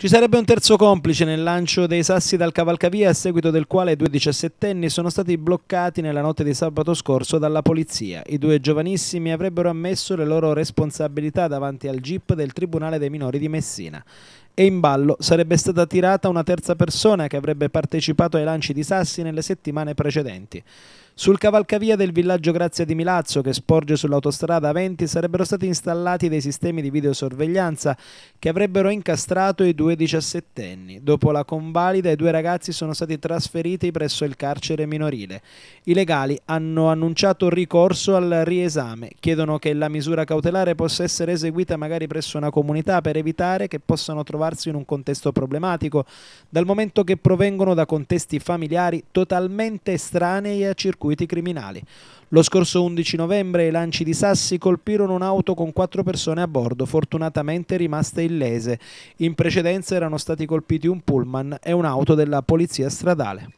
Ci sarebbe un terzo complice nel lancio dei sassi dal cavalcavia a seguito del quale due diciassettenni sono stati bloccati nella notte di sabato scorso dalla polizia. I due giovanissimi avrebbero ammesso le loro responsabilità davanti al GIP del Tribunale dei Minori di Messina. E in ballo sarebbe stata tirata una terza persona che avrebbe partecipato ai lanci di sassi nelle settimane precedenti. Sul cavalcavia del villaggio Grazia di Milazzo, che sporge sull'autostrada 20, sarebbero stati installati dei sistemi di videosorveglianza che avrebbero incastrato i due diciassettenni. Dopo la convalida, i due ragazzi sono stati trasferiti presso il carcere minorile. I legali hanno annunciato ricorso al riesame. Chiedono che la misura cautelare possa essere eseguita magari presso una comunità per evitare che possano trovarsi in un contesto problematico, dal momento che provengono da contesti familiari totalmente estranei a circuiti circuiti criminali. Lo scorso 11 novembre i lanci di sassi colpirono un'auto con quattro persone a bordo, fortunatamente rimaste illese. In precedenza erano stati colpiti un pullman e un'auto della polizia stradale.